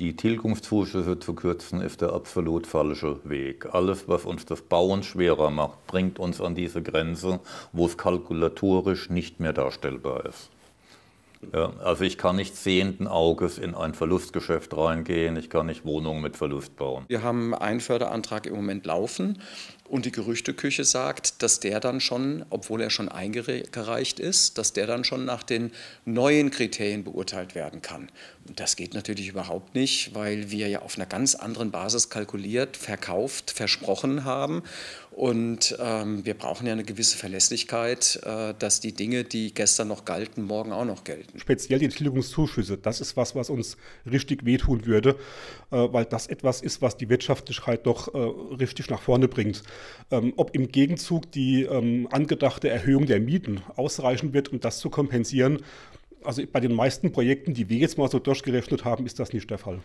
Die Tilgungszuschüsse zu kürzen ist der absolut falsche Weg. Alles, was uns das Bauen schwerer macht, bringt uns an diese Grenze, wo es kalkulatorisch nicht mehr darstellbar ist. Also ich kann nicht sehenden Auges in ein Verlustgeschäft reingehen, ich kann nicht Wohnungen mit Verlust bauen. Wir haben einen Förderantrag im Moment laufen und die Gerüchteküche sagt, dass der dann schon, obwohl er schon eingereicht ist, dass der dann schon nach den neuen Kriterien beurteilt werden kann. Und das geht natürlich überhaupt nicht, weil wir ja auf einer ganz anderen Basis kalkuliert, verkauft, versprochen haben. Und ähm, wir brauchen ja eine gewisse Verlässlichkeit, äh, dass die Dinge, die gestern noch galten, morgen auch noch gelten speziell die Tilgungszuschüsse, das ist was, was uns richtig wehtun würde, äh, weil das etwas ist, was die Wirtschaftlichkeit doch äh, richtig nach vorne bringt. Ähm, ob im Gegenzug die ähm, angedachte Erhöhung der Mieten ausreichen wird, um das zu kompensieren, also bei den meisten Projekten, die wir jetzt mal so durchgerechnet haben, ist das nicht der Fall.